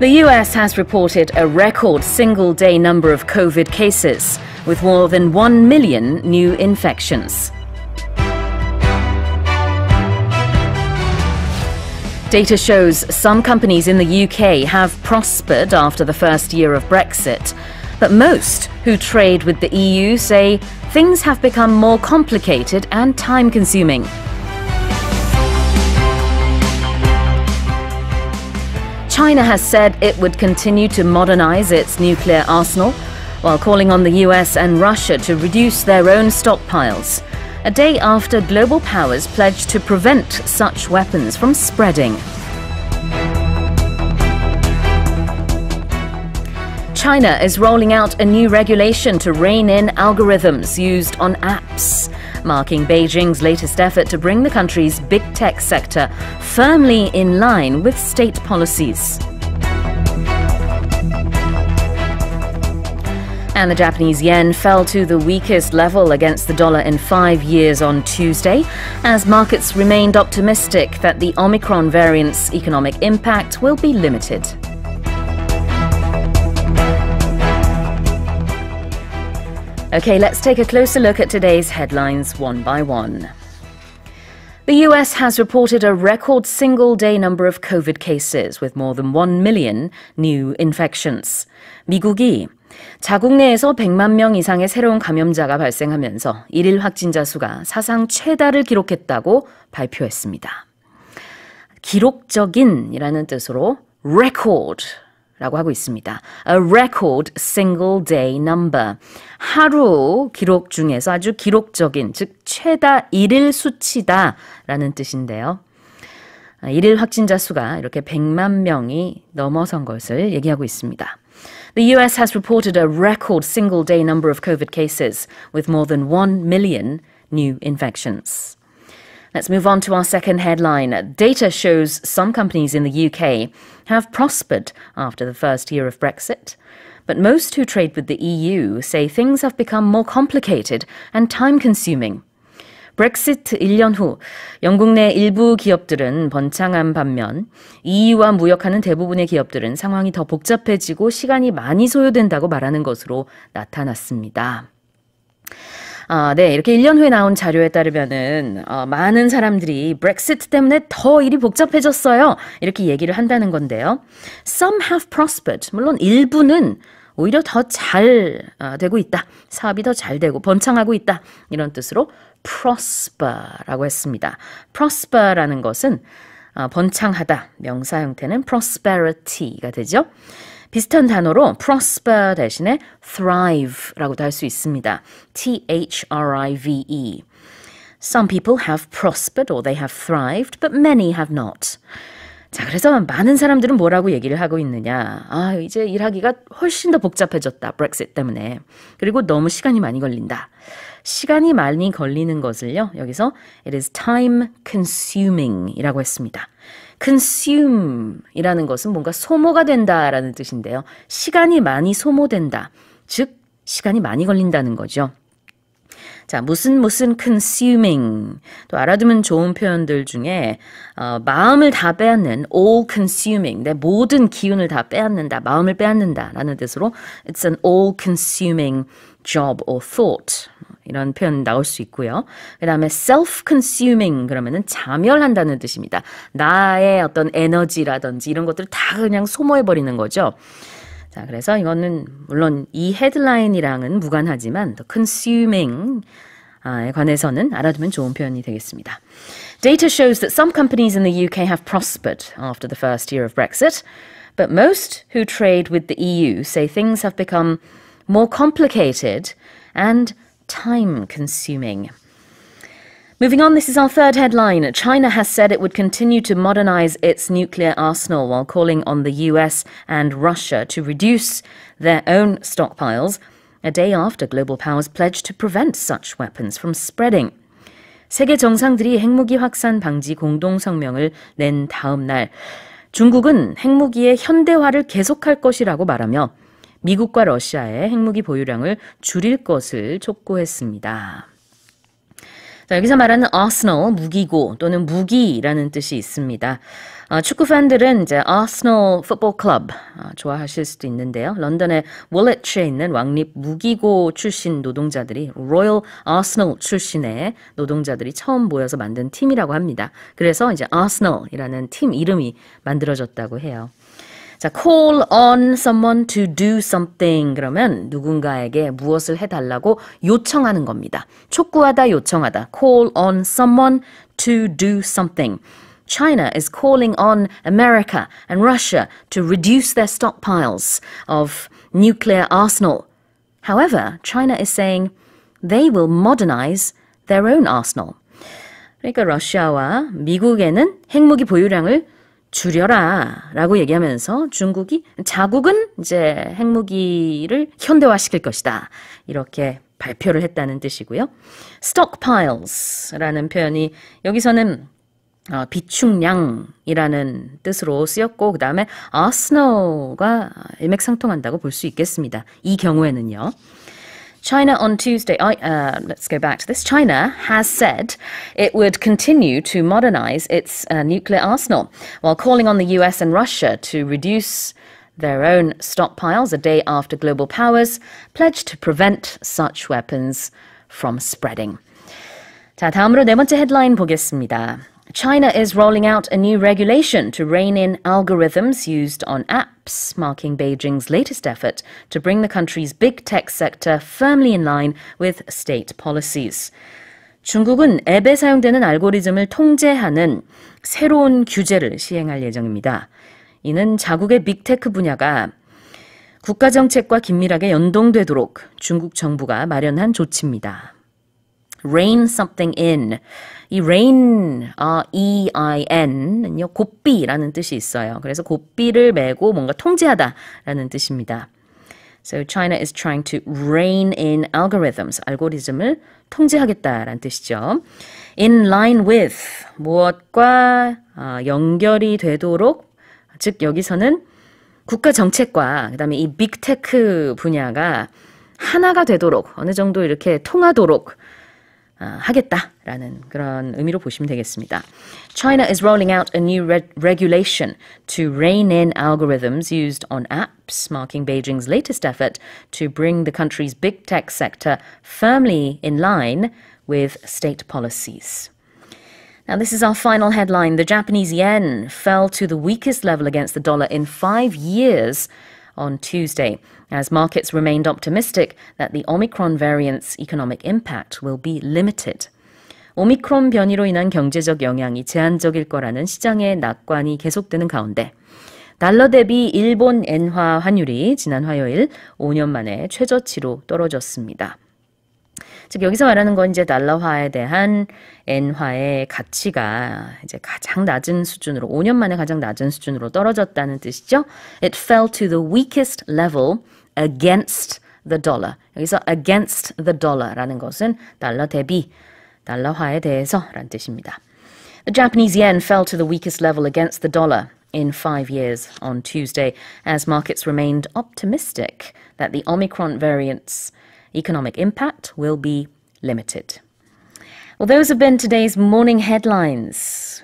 The US has reported a record single day number of COVID cases, with more than 1 million new infections. Data shows some companies in the UK have prospered after the first year of Brexit, but most who trade with the EU say things have become more complicated and time consuming. China has said it would continue to modernize its nuclear arsenal while calling on the US and Russia to reduce their own stockpiles, a day after global powers pledged to prevent such weapons from spreading. China is rolling out a new regulation to rein in algorithms used on apps, marking Beijing's latest effort to bring the country's big tech sector firmly in line with state policies. And the Japanese yen fell to the weakest level against the dollar in five years on Tuesday, as markets remained optimistic that the Omicron variant's economic impact will be limited. Okay, let's take a closer look at today's headlines one by one. The US has reported a record single day number of COVID cases with more than 1 million new infections. 미국이 자국 내에서 100만 명 이상의 새로운 감염자가 발생하면서 일일 확진자 수가 사상 최다를 기록했다고 발표했습니다. 기록적인이라는 뜻으로 record 라고 하고 있습니다. A record single day number. 하루 기록 중에서 아주 기록적인, 즉, 최다 1일 수치다 라는 뜻인데요. 1일 확진자 수가 이렇게 100만 명이 넘어선 것을 얘기하고 있습니다. The US has reported a record single day number of COVID cases with more than 1 million new infections. Let's move on to our second headline. Data shows some companies in the UK have prospered after the first year of Brexit. But most who trade with the EU say things have become more complicated and time consuming. 브렉시트 1년 후 영국 내 일부 기업들은 번창한 반면 EU와 무역하는 대부분의 기업들은 상황이 더 복잡해지고 시간이 많이 소요된다고 말하는 것으로 나타났습니다. 아, 네, 이렇게 1년 후에 나온 자료에 따르면은 어, 많은 사람들이 브렉시트 때문에 더 일이 복잡해졌어요. 이렇게 얘기를 한다는 건데요. Some have prospered. 물론 일부는 오히려 더잘 어, 되고 있다. 사업이 더 잘 되고 번창하고 있다. 이런 뜻으로 prosper라고 했습니다. prosper라는 것은 어, 번창하다. 명사 형태는 prosperity가 되죠. 비슷한 단어로 prosper 대신에 thrive라고도 할 수 있습니다. T-H-R-I-V-E. Some people have prospered or they have thrived, but many have not. 자, 그래서 많은 사람들은 뭐라고 얘기를 하고 있느냐. 아, 이제 일하기가 훨씬 더 복잡해졌다. 브렉sit 때문에. 그리고 너무 시간이 많이 걸린다. 시간이 많이 걸리는 것을요. 여기서 it is time consuming 이라고 했습니다. consume이라는 것은 뭔가 소모가 된다라는 뜻인데요. 시간이 많이 소모된다. 즉 시간이 많이 걸린다는 거죠. 자, 무슨 무슨 consuming. 또 알아두면 좋은 표현들 중에 어, 마음을 다 빼앗는 all consuming. 내 모든 기운을 다 빼앗는다. 마음을 빼앗는다라는 뜻으로 it's an all consuming job or thought. 이런 표현 나올 수 있고요. 그 다음에 self-consuming 그러면은 자멸한다는 뜻입니다. 나의 어떤 에너지라든지 이런 것들을 다 그냥 소모해버리는 거죠. 자, 그래서 이거는 물론 이 헤드라인이랑은 무관하지만 더 consuming 에 관해서는 알아두면 좋은 표현이 되겠습니다. Data shows that some companies in the UK have prospered after the first year of Brexit, but most who trade with the EU say things have become more complicated and time consuming. Moving on, this is our third headline. China has said it would continue to modernize its nuclear arsenal while calling on the US and Russia to reduce their own stockpiles a day after global powers pledged to prevent such weapons from spreading. 세계 정상들이 핵무기 확산 방지 공동 성명을 낸 다음 날 중국은 핵무기의 현대화를 계속할 것이라고 말하며 미국과 러시아의 핵무기 보유량을 줄일 것을 촉구했습니다. 자, 여기서 말하는 arsenal, 무기고 또는 무기라는 뜻이 있습니다. 어, 축구 팬들은 이제 Arsenal Football Club 어, 좋아하실 수도 있는데요. 런던의 월렛츠에 있는 왕립 무기고 출신 노동자들이 Royal Arsenal 출신의 노동자들이 처음 모여서 만든 팀이라고 합니다. 그래서 이제 Arsenal이라는 팀 이름이 만들어졌다고 해요. 자, call on someone to do something 그러면 누군가에게 무엇을 해달라고 요청하는 겁니다. 촉구하다, 요청하다. call on someone to do something. China is calling on America and Russia to reduce their stockpiles of nuclear arsenal. However, China is saying they will modernize their own arsenal. 그러니까 러시아와 미국에는 핵무기 보유량을 줄여라 라고 얘기하면서 중국이 자국은 이제 핵무기를 현대화시킬 것이다. 이렇게 발표를 했다는 뜻이고요. stockpiles라는 표현이 여기서는 어, 비축량이라는 뜻으로 쓰였고 그 다음에 arsenal가 일맥상통한다고 볼 수 있겠습니다. 이 경우에는요. China on Tuesday, I, uh, let's go back to this. China has said it would continue to modernize its uh, nuclear arsenal while calling on the US and Russia to reduce their own stockpiles a day after global powers pledged to prevent such weapons from spreading. 자, 다음으로 네 번째 헤드라인 보겠습니다. China is rolling out a new regulation to rein in algorithms used on apps, marking Beijing's latest effort to bring the country's big tech sector firmly in line with state policies. 중국은 앱에 사용되는 알고리즘을 통제하는 새로운 규제를 시행할 예정입니다. 이는 자국의 빅테크 분야가 국가 정책과 긴밀하게 연동되도록 중국 정부가 마련한 조치입니다. r a i n something in. 이 rain, 아, E-I-N은요, 고삐라는 뜻이 있어요. 그래서 고삐를 메고 뭔가 통제하다라는 뜻입니다. So China is trying to rein in algorithms, 알고리즘을 통제하겠다라는 뜻이죠. In line with, 무엇과 어, 연결이 되도록, 즉 여기서는 국가 정책과 그다음에 이 빅테크 분야가 하나가 되도록 어느 정도 이렇게 통하도록 하겠다라는 그런 의미로 보시면 되겠습니다. China is rolling out a new re- regulation to rein in algorithms used on apps, marking Beijing's latest effort to bring the country's big tech sector firmly in line with state policies. Now, this is our final headline. The Japanese yen fell to the weakest level against the dollar in five years on Tuesday, as markets remained optimistic that the Omicron variant's economic impact will be limited. 오미크론 변이로 인한 경제적 영향이 제한적일 거라는 시장의 낙관이 계속되는 가운데 달러 대비 일본 엔화 환율이 지난 화요일 5년 만에 최저치로 떨어졌습니다. 즉 여기서 말하는 건 이제 달러화에 대한 엔화의 가치가 이제 가장 낮은 수준으로 5년 만에 가장 낮은 수준으로 떨어졌다는 뜻이죠. It fell to the weakest level against the dollar. 여기서 against the dollar라는 것은 달러 대비 달러화에 대해서란 뜻입니다. The Japanese yen fell to the weakest level against the dollar. in five years on Tuesday as markets remained optimistic that the Omicron variant's economic impact will be limited. Well, those have been today's morning headlines.